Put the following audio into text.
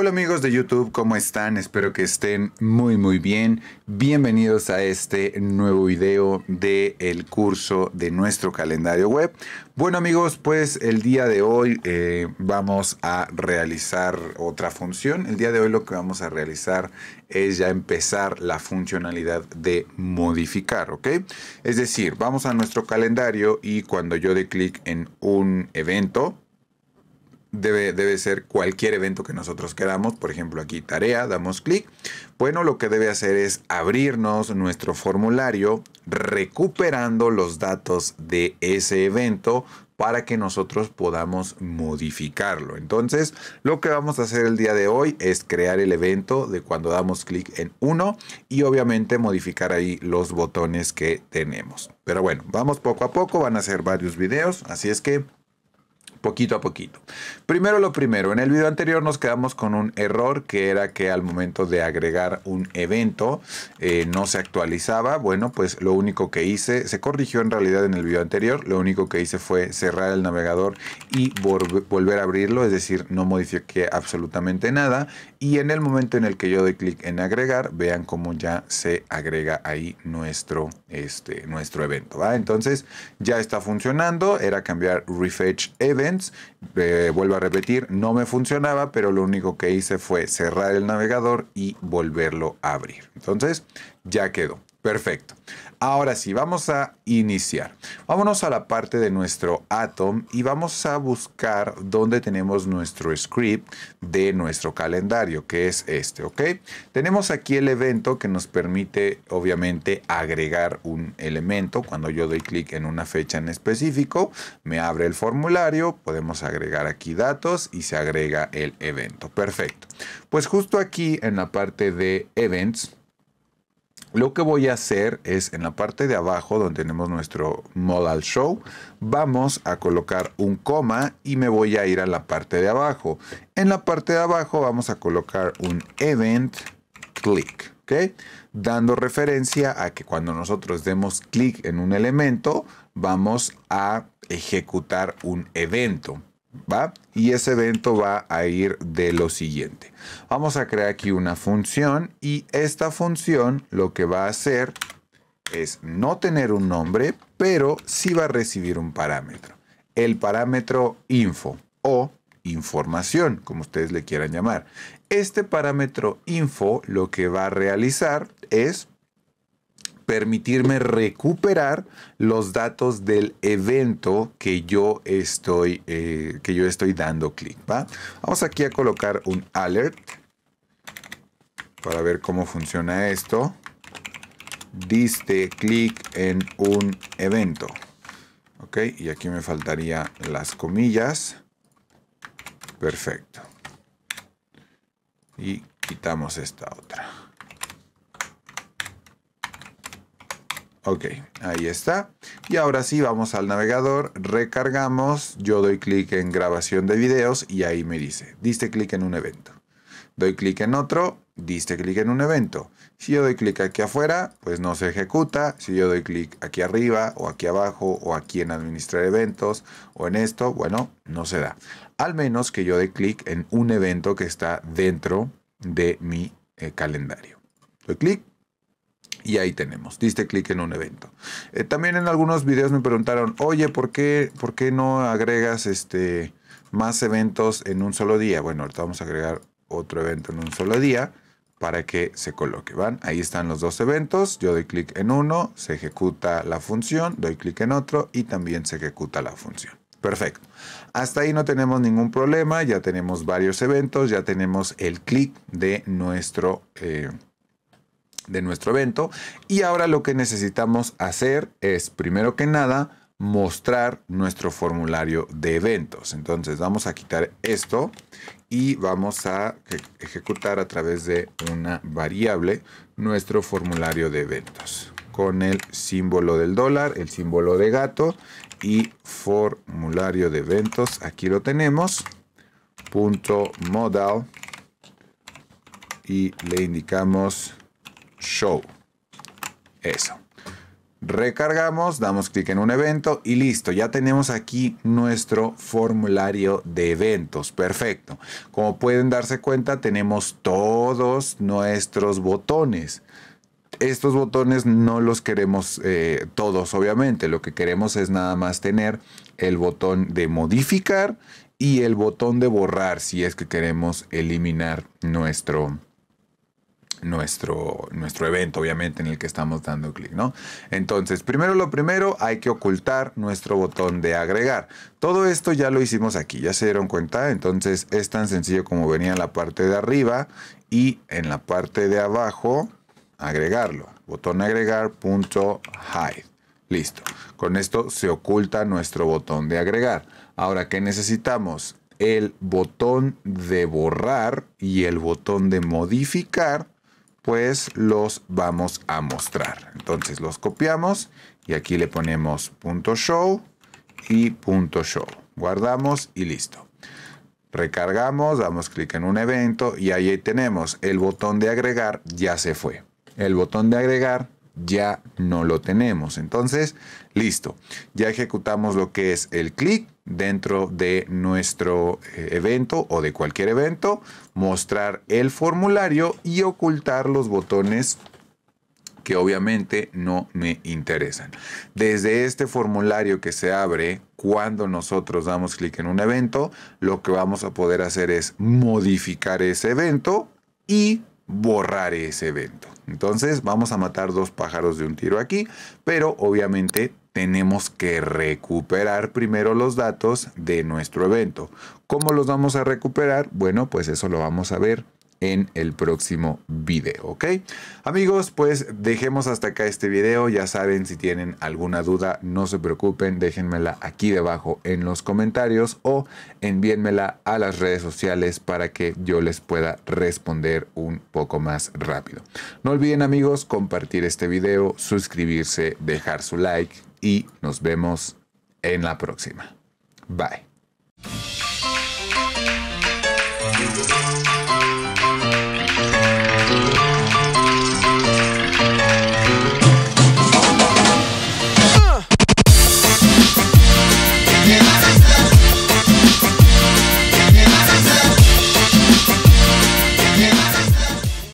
Hola amigos de YouTube, ¿cómo están? Espero que estén muy muy bien. Bienvenidos a este nuevo video del curso de nuestro calendario web. Bueno amigos, pues el día de hoy eh, vamos a realizar otra función. El día de hoy lo que vamos a realizar es ya empezar la funcionalidad de modificar, ¿ok? Es decir, vamos a nuestro calendario y cuando yo dé clic en un evento, Debe, ser cualquier evento que nosotros queramos. Por ejemplo, aquí tarea, damos clic. Bueno, lo que debe hacer es abrirnos nuestro formulario recuperando los datos de ese evento para que nosotros podamos modificarlo. Entonces, lo que vamos a hacer el día de hoy es crear el evento de cuando damos clic en uno y obviamente modificar ahí los botones que tenemos. Pero bueno, vamos poco a poco, van a ser varios videos, así es que poquito a poquito. Primero lo primero, en el video anterior nos quedamos con un error que era que al momento de agregar un evento eh, no se actualizaba. Bueno, pues lo único que hice, se corrigió en realidad en el video anterior, lo único que hice fue cerrar el navegador y volver a abrirlo, es decir, no modifiqué absolutamente nada. Y en el momento en el que yo doy clic en agregar, vean cómo ya se agrega ahí nuestro, este, nuestro evento. Entonces ya está funcionando, era cambiar refetch event eh, vuelvo a repetir, no me funcionaba, pero lo único que hice fue cerrar el navegador y volverlo a abrir. Entonces, ya quedó. Perfecto. Ahora sí, vamos a iniciar. Vámonos a la parte de nuestro Atom y vamos a buscar dónde tenemos nuestro script de nuestro calendario, que es este, ¿ok? Tenemos aquí el evento que nos permite, obviamente, agregar un elemento. Cuando yo doy clic en una fecha en específico, me abre el formulario, podemos agregar aquí datos y se agrega el evento. Perfecto. Pues justo aquí en la parte de events, lo que voy a hacer es en la parte de abajo donde tenemos nuestro modal show, vamos a colocar un coma y me voy a ir a la parte de abajo. En la parte de abajo vamos a colocar un event click, ¿ok? Dando referencia a que cuando nosotros demos clic en un elemento, vamos a ejecutar un evento. Y ese evento va a ir de lo siguiente. Vamos a crear aquí una función y esta función lo que va a hacer es no tener un nombre, pero sí va a recibir un parámetro. El parámetro info o información, como ustedes le quieran llamar. Este parámetro info lo que va a realizar es permitirme recuperar los datos del evento que yo estoy, eh, que yo estoy dando clic. ¿va? Vamos aquí a colocar un alert para ver cómo funciona esto. Diste clic en un evento. Ok, y aquí me faltaría las comillas. Perfecto. Y quitamos esta otra. Ok, ahí está. Y ahora sí, vamos al navegador, recargamos, yo doy clic en grabación de videos y ahí me dice, diste clic en un evento. Doy clic en otro, diste clic en un evento. Si yo doy clic aquí afuera, pues no se ejecuta. Si yo doy clic aquí arriba o aquí abajo o aquí en administrar eventos o en esto, bueno, no se da. Al menos que yo de clic en un evento que está dentro de mi eh, calendario. Doy clic y ahí tenemos, diste clic en un evento. Eh, también en algunos videos me preguntaron, oye, ¿por qué, ¿por qué no agregas este, más eventos en un solo día? Bueno, ahorita vamos a agregar otro evento en un solo día para que se coloque. Ahí están los dos eventos. Yo doy clic en uno, se ejecuta la función, doy clic en otro y también se ejecuta la función. Perfecto. Hasta ahí no tenemos ningún problema. Ya tenemos varios eventos, ya tenemos el clic de nuestro eh, de nuestro evento. Y ahora lo que necesitamos hacer es, primero que nada, mostrar nuestro formulario de eventos. Entonces vamos a quitar esto y vamos a ejecutar a través de una variable nuestro formulario de eventos con el símbolo del dólar, el símbolo de gato y formulario de eventos. Aquí lo tenemos. Punto modal y le indicamos show. Eso. Recargamos, damos clic en un evento y listo, ya tenemos aquí nuestro formulario de eventos. Perfecto. Como pueden darse cuenta, tenemos todos nuestros botones. Estos botones no los queremos eh, todos, obviamente. Lo que queremos es nada más tener el botón de modificar y el botón de borrar si es que queremos eliminar nuestro, nuestro, nuestro evento, obviamente, en el que estamos dando clic, ¿no? Entonces, primero lo primero, hay que ocultar nuestro botón de agregar. Todo esto ya lo hicimos aquí, ya se dieron cuenta, entonces es tan sencillo como venía en la parte de arriba y en la parte de abajo, agregarlo. Botón agregar punto hide. Listo. Con esto se oculta nuestro botón de agregar. Ahora, ¿qué necesitamos? El botón de borrar y el botón de modificar pues los vamos a mostrar. Entonces los copiamos y aquí le ponemos punto .show y punto .show. Guardamos y listo. Recargamos, damos clic en un evento y ahí tenemos el botón de agregar ya se fue. El botón de agregar ya no lo tenemos. Entonces, listo. Ya ejecutamos lo que es el clic dentro de nuestro eh, evento o de cualquier evento, mostrar el formulario y ocultar los botones que obviamente no me interesan. Desde este formulario que se abre cuando nosotros damos clic en un evento, lo que vamos a poder hacer es modificar ese evento y borrar ese evento. Entonces vamos a matar dos pájaros de un tiro aquí, pero obviamente tenemos que recuperar primero los datos de nuestro evento. ¿Cómo los vamos a recuperar? Bueno, pues eso lo vamos a ver en el próximo video, ¿ok? Amigos, pues dejemos hasta acá este video. Ya saben, si tienen alguna duda, no se preocupen, déjenmela aquí debajo en los comentarios o envíenmela a las redes sociales para que yo les pueda responder un poco más rápido. No olviden, amigos, compartir este video, suscribirse, dejar su like y nos vemos en la próxima. Bye.